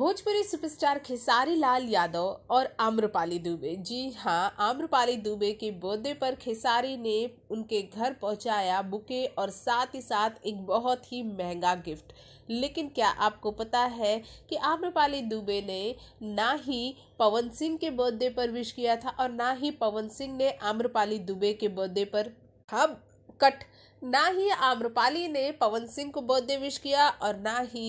Bhojpuri superstar Khesari Lal Yadav और आम्रपाली दुबे जी हाँ आम्रपाली दुबे के बर्थडे पर खेसारी ने उनके घर पहुंचाया बुके और साथ ही साथ एक बहुत ही महंगा गिफ्ट लेकिन क्या आपको पता है कि आम्रपाली दुबे ने ना ही पवन सिंह के बर्थडे पर विश किया था और ना ही पवन सिंह ने आम्रपाली दुबे के बर्थडे पर हम हाँ, कट ना ही आम्रपाली ने पवन सिंह को बर्थडे विश किया और ना ही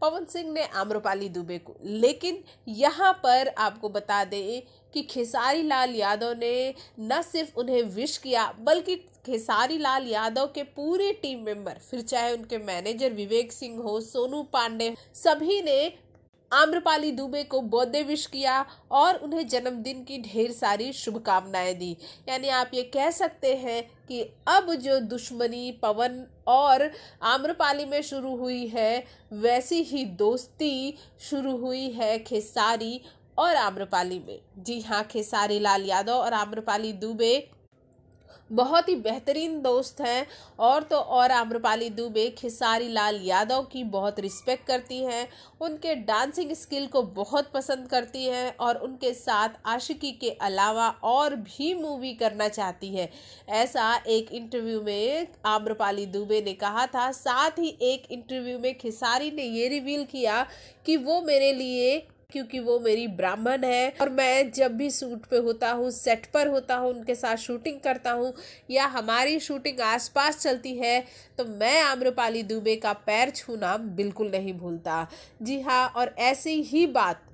पवन सिंह ने आम्रपाली दुबे को लेकिन यहाँ पर आपको बता दें कि खेसारी लाल यादव ने न सिर्फ उन्हें विश किया बल्कि खेसारी लाल यादव के पूरे टीम मेंबर फिर चाहे उनके मैनेजर विवेक सिंह हो सोनू पांडे सभी ने आम्रपाली दुबे को बर्थडे विश किया और उन्हें जन्मदिन की ढेर सारी शुभकामनाएं दी यानी आप ये कह सकते हैं कि अब जो दुश्मनी पवन और आम्रपाली में शुरू हुई है वैसी ही दोस्ती शुरू हुई है खेसारी और आम्रपाली में जी हाँ खेसारी लाल यादव और आम्रपाली दुबे बहुत ही बेहतरीन दोस्त हैं और तो और आम्रपाली दुबे खिसारी लाल यादव की बहुत रिस्पेक्ट करती हैं उनके डांसिंग स्किल को बहुत पसंद करती हैं और उनके साथ आशिकी के अलावा और भी मूवी करना चाहती है ऐसा एक इंटरव्यू में आम्रपाली दुबे ने कहा था साथ ही एक इंटरव्यू में खिसारी ने ये रिवील किया कि वो मेरे लिए क्योंकि वो मेरी ब्राह्मण है और मैं जब भी सूट पे होता हूँ सेट पर होता हूँ उनके साथ शूटिंग करता हूँ या हमारी शूटिंग आसपास चलती है तो मैं आम्रपाली दुबे का पैर छूना बिल्कुल नहीं भूलता जी हाँ और ऐसी ही बात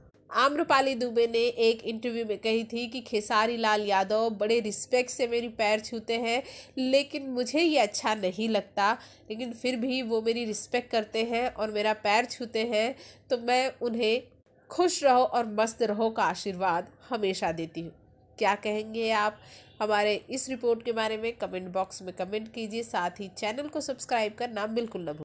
आम्रपाली दुबे ने एक इंटरव्यू में कही थी कि खेसारी लाल यादव बड़े रिस्पेक्ट से मेरी पैर छूते हैं लेकिन मुझे ये अच्छा नहीं लगता लेकिन फिर भी वो मेरी रिस्पेक्ट करते हैं और मेरा पैर छूते हैं तो मैं उन्हें खुश रहो और मस्त रहो का आशीर्वाद हमेशा देती हूँ क्या कहेंगे आप हमारे इस रिपोर्ट के बारे में कमेंट बॉक्स में कमेंट कीजिए साथ ही चैनल को सब्सक्राइब करना बिल्कुल न